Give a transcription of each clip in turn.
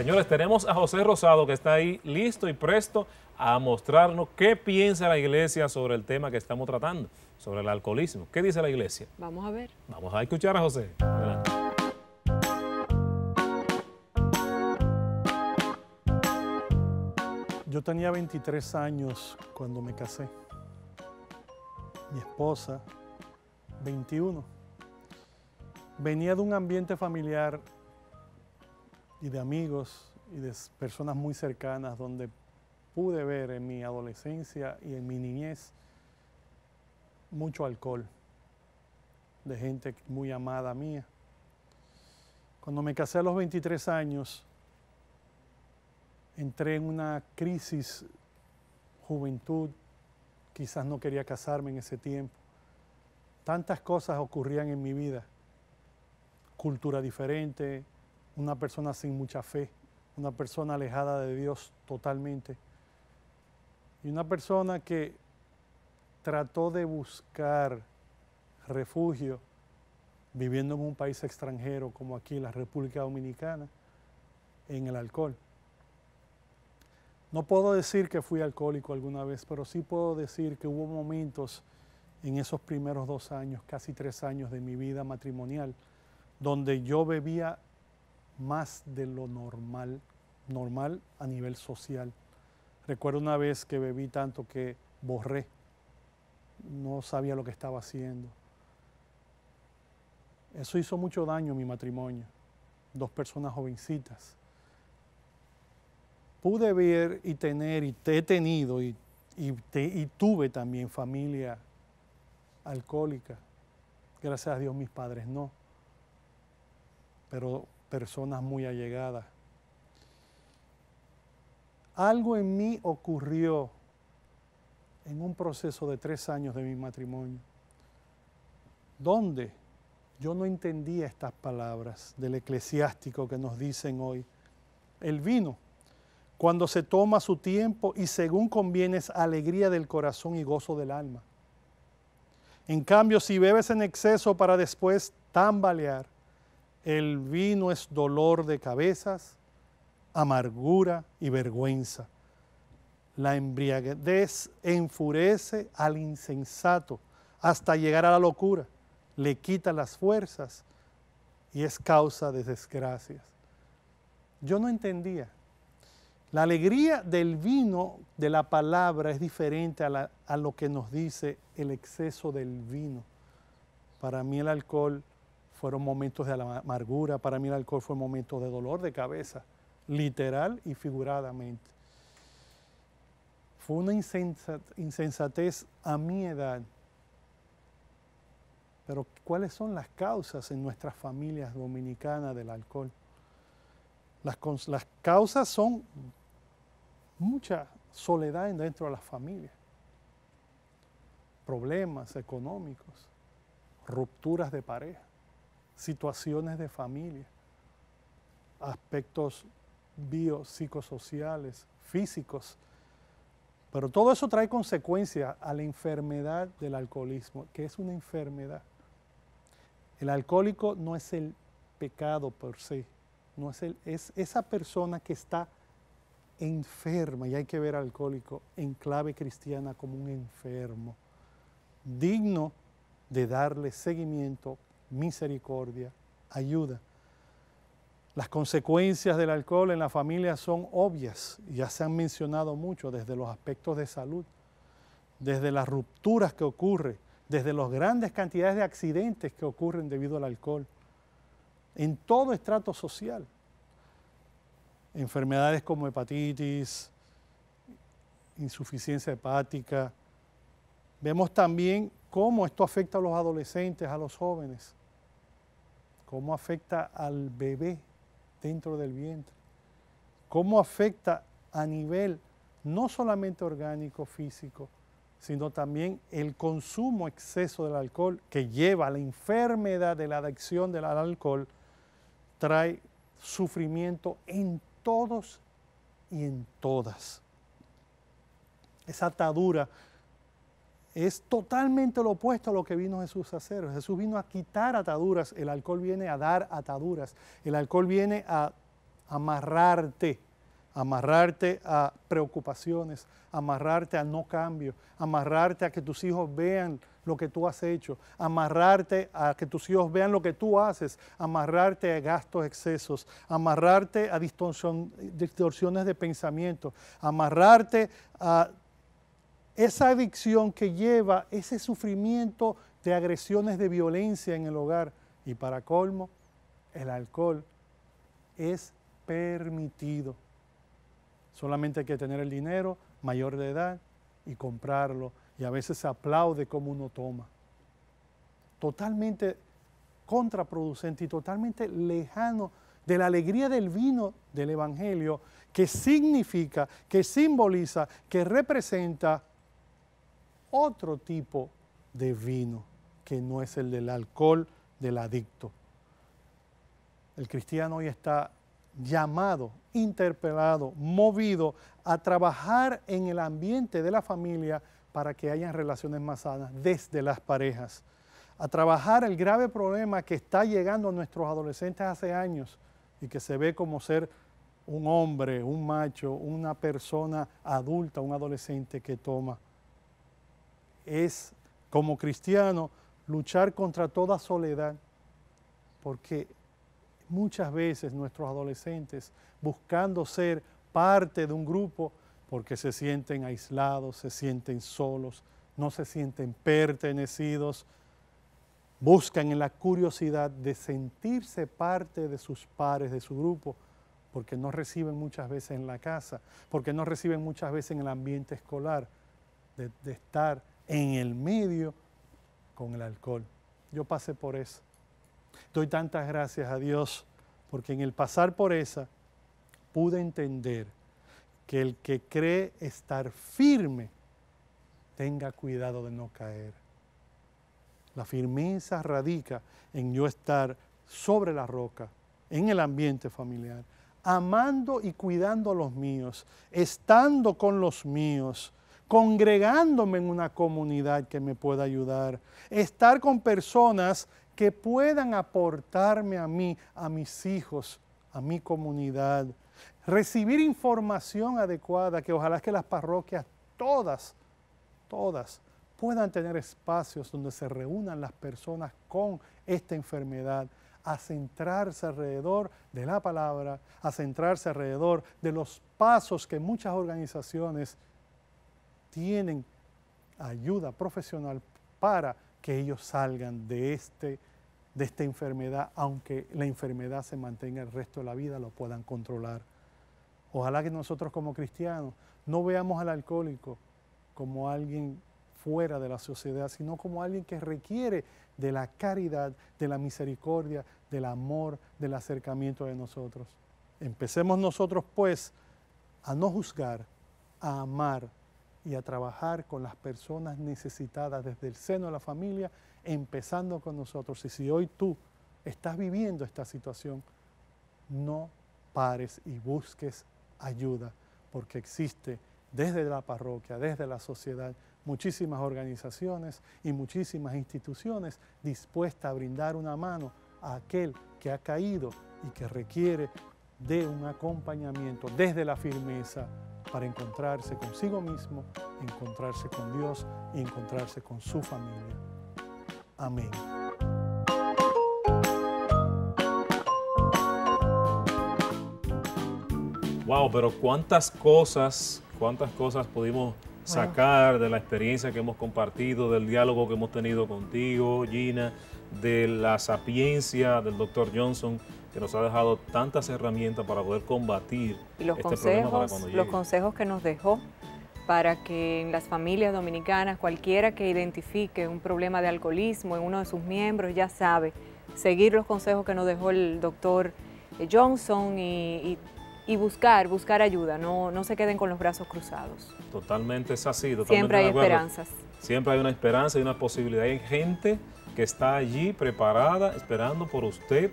Señores, tenemos a José Rosado que está ahí listo y presto a mostrarnos qué piensa la iglesia sobre el tema que estamos tratando, sobre el alcoholismo. ¿Qué dice la iglesia? Vamos a ver. Vamos a escuchar a José. Yo tenía 23 años cuando me casé. Mi esposa, 21. Venía de un ambiente familiar y de amigos y de personas muy cercanas donde pude ver en mi adolescencia y en mi niñez mucho alcohol de gente muy amada mía. Cuando me casé a los 23 años, entré en una crisis juventud, quizás no quería casarme en ese tiempo. Tantas cosas ocurrían en mi vida, cultura diferente, una persona sin mucha fe, una persona alejada de Dios totalmente. Y una persona que trató de buscar refugio viviendo en un país extranjero como aquí la República Dominicana, en el alcohol. No puedo decir que fui alcohólico alguna vez, pero sí puedo decir que hubo momentos en esos primeros dos años, casi tres años de mi vida matrimonial, donde yo bebía más de lo normal, normal a nivel social. Recuerdo una vez que bebí tanto que borré, no sabía lo que estaba haciendo. Eso hizo mucho daño a mi matrimonio, dos personas jovencitas. Pude ver y tener y te he tenido y, y tuve también familia alcohólica. Gracias a Dios mis padres no. Pero personas muy allegadas. Algo en mí ocurrió en un proceso de tres años de mi matrimonio, donde yo no entendía estas palabras del eclesiástico que nos dicen hoy. El vino, cuando se toma su tiempo y según conviene es alegría del corazón y gozo del alma. En cambio, si bebes en exceso para después tambalear, el vino es dolor de cabezas, amargura y vergüenza. La embriaguez enfurece al insensato hasta llegar a la locura, le quita las fuerzas y es causa de desgracias. Yo no entendía. La alegría del vino, de la palabra, es diferente a, lo que nos dice el exceso del vino. Para mí el alcohol fueron momentos de amargura, para mí el alcohol fue un momento de dolor de cabeza, literal y figuradamente. Fue una insensatez a mi edad. Pero ¿cuáles son las causas en nuestras familias dominicanas del alcohol? Las, las causas son mucha soledad dentro de las familias, problemas económicos, rupturas de pareja situaciones de familia, aspectos biopsicosociales, físicos. Pero todo eso trae consecuencias a la enfermedad del alcoholismo, que es una enfermedad. El alcohólico no es el pecado por sí, no es, el, es esa persona que está enferma, y hay que ver alcohólico en clave cristiana como un enfermo, digno de darle seguimiento misericordia, ayuda. Las consecuencias del alcohol en la familia son obvias, ya se han mencionado mucho, desde los aspectos de salud, desde las rupturas que ocurren, desde las grandes cantidades de accidentes que ocurren debido al alcohol, en todo estrato social. Enfermedades como hepatitis, insuficiencia hepática. Vemos también cómo esto afecta a los adolescentes, a los jóvenes cómo afecta al bebé dentro del vientre, cómo afecta a nivel no solamente orgánico, físico, sino también el consumo exceso del alcohol que lleva a la enfermedad de la adicción al alcohol, trae sufrimiento en todos y en todas. Esa atadura es totalmente lo opuesto a lo que vino Jesús a hacer. Jesús vino a quitar ataduras, el alcohol viene a dar ataduras, el alcohol viene a amarrarte, amarrarte a preocupaciones, amarrarte a no cambio, amarrarte a que tus hijos vean lo que tú has hecho, amarrarte a que tus hijos vean lo que tú haces, amarrarte a gastos excesos, amarrarte a distorsiones de pensamiento, amarrarte a esa adicción que lleva ese sufrimiento de agresiones de violencia en el hogar. Y para colmo, el alcohol es permitido. Solamente hay que tener el dinero, mayor de edad, y comprarlo. Y a veces se aplaude como uno toma. Totalmente contraproducente y totalmente lejano de la alegría del vino del Evangelio, que significa, que simboliza, que representa otro tipo de vino que no es el del alcohol del adicto. El cristiano hoy está llamado, interpelado, movido a trabajar en el ambiente de la familia para que hayan relaciones más sanas desde las parejas, a trabajar el grave problema que está llegando a nuestros adolescentes hace años y que se ve como ser un hombre, un macho, una persona adulta, un adolescente que toma es, como cristiano, luchar contra toda soledad, porque muchas veces nuestros adolescentes, buscando ser parte de un grupo, porque se sienten aislados, se sienten solos, no se sienten pertenecidos, buscan en la curiosidad de sentirse parte de sus pares, de su grupo, porque no reciben muchas veces en la casa, porque no reciben muchas veces en el ambiente escolar, de, de estar en el medio con el alcohol. Yo pasé por eso. Doy tantas gracias a Dios porque en el pasar por esa pude entender que el que cree estar firme tenga cuidado de no caer. La firmeza radica en yo estar sobre la roca, en el ambiente familiar, amando y cuidando a los míos, estando con los míos, congregándome en una comunidad que me pueda ayudar, estar con personas que puedan aportarme a mí, a mis hijos, a mi comunidad, recibir información adecuada, que ojalá que las parroquias todas, todas puedan tener espacios donde se reúnan las personas con esta enfermedad, a centrarse alrededor de la palabra, a centrarse alrededor de los pasos que muchas organizaciones tienen ayuda profesional para que ellos salgan de, este, de esta enfermedad, aunque la enfermedad se mantenga el resto de la vida, lo puedan controlar. Ojalá que nosotros como cristianos no veamos al alcohólico como alguien fuera de la sociedad, sino como alguien que requiere de la caridad, de la misericordia, del amor, del acercamiento de nosotros. Empecemos nosotros pues a no juzgar, a amar, y a trabajar con las personas necesitadas desde el seno de la familia, empezando con nosotros. Y si hoy tú estás viviendo esta situación, no pares y busques ayuda, porque existe desde la parroquia, desde la sociedad, muchísimas organizaciones y muchísimas instituciones dispuestas a brindar una mano a aquel que ha caído y que requiere de un acompañamiento desde la firmeza para encontrarse consigo mismo, encontrarse con Dios y encontrarse con su familia. Amén. Wow, pero cuántas cosas, cuántas cosas pudimos sacar de la experiencia que hemos compartido, del diálogo que hemos tenido contigo, Gina, de la sapiencia del doctor Johnson que nos ha dejado tantas herramientas para poder combatir los este consejos, Los consejos que nos dejó para que en las familias dominicanas, cualquiera que identifique un problema de alcoholismo en uno de sus miembros, ya sabe seguir los consejos que nos dejó el doctor eh, Johnson y, buscar, buscar ayuda, no, no se queden con los brazos cruzados. Totalmente es así, totalmente Siempre hay esperanzas. Siempre hay una esperanza y una posibilidad. Hay gente que está allí preparada, esperando por usted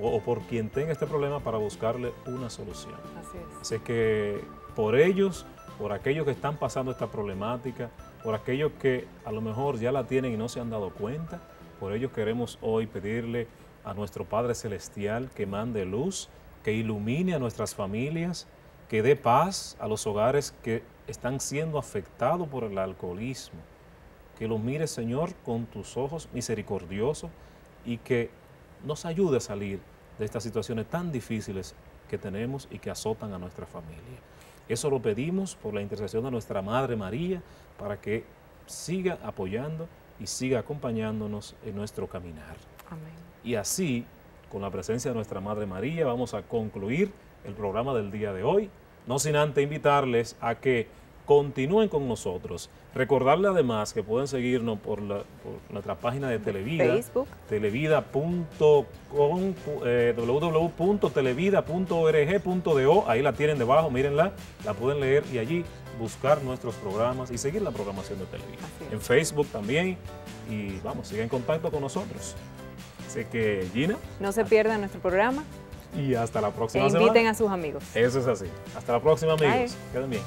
o, por quien tenga este problema para buscarle una solución. Así es. Así que por ellos, por aquellos que están pasando esta problemática, por aquellos que a lo mejor ya la tienen y no se han dado cuenta, por ellos queremos hoy pedirle a nuestro Padre Celestial que mande luz, que ilumine a nuestras familias, que dé paz a los hogares que están siendo afectados por el alcoholismo. Que los mire, Señor, con tus ojos misericordiosos y que nos ayude a salir de estas situaciones tan difíciles que tenemos y que azotan a nuestra familia. Eso lo pedimos por la intercesión de nuestra Madre María para que siga apoyando y siga acompañándonos en nuestro caminar. Amén. Y así, con la presencia de nuestra Madre María, vamos a concluir el programa del día de hoy, no sin antes invitarles a que continúen con nosotros. Recordarle además que pueden seguirnos por, nuestra página de Televida. Facebook. Televida.com, eh, www.televida.org.do. Ahí la tienen debajo, mírenla, la pueden leer y allí buscar nuestros programas y seguir la programación de Televida. En Facebook también. Y vamos, sigan en contacto con nosotros. Así que, Gina. No se pierda nuestro programa. Y hasta la próxima e inviten a sus amigos. Eso es así. Hasta la próxima, amigos. Queden bien.